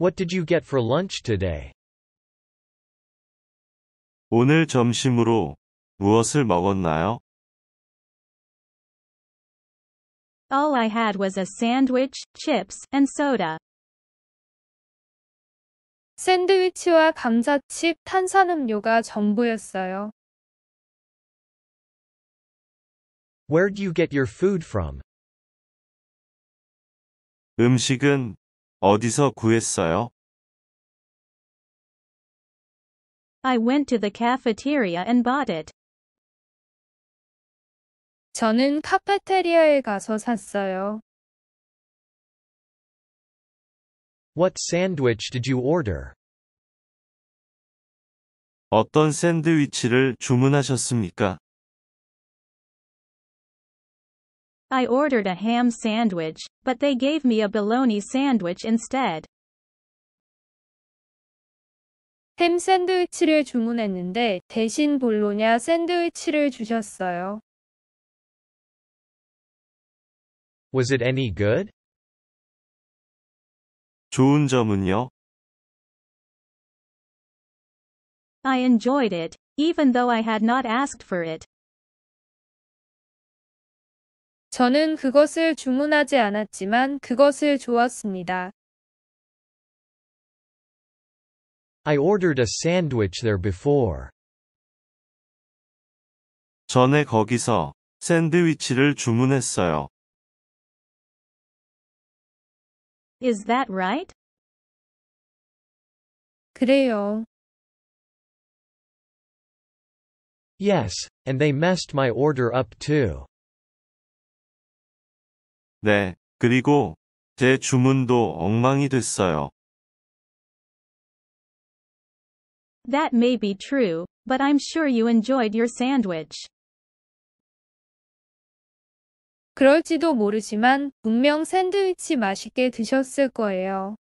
What did you get for lunch today? 오늘 점심으로 무엇을 먹었나요? All I had was a sandwich, chips, and soda. 샌드위치와 감자칩, 탄산음료가 전부였어요. do you get your food from? 음식은 어디서 구했어요? I went to the cafeteria and bought it. 저는 카페테리아에 가서 샀어요. What sandwich did you order? 어떤 샌드위치를 주문하셨습니까? I ordered a ham sandwich, but they gave me a bologna sandwich instead. 햄 샌드위치를 주문했는데 대신 볼로냐 샌드위치를 주셨어요. Was it any good? 좋은 점은요? I enjoyed it, even though I had not asked for it. 저는 그것을 주문하지 않았지만 그것을 주었습니다. I ordered a sandwich there before. 전에 거기서 샌드위치를 주문했어요. Is that right? 그래요. Yes, and they messed my order up too. 네, 그리고 제 주문도 엉망이 됐어요. That may be true, but I'm sure you enjoyed your sandwich. 그럴지도 모르지만 분명 샌드위치 맛있게 드셨을 거예요.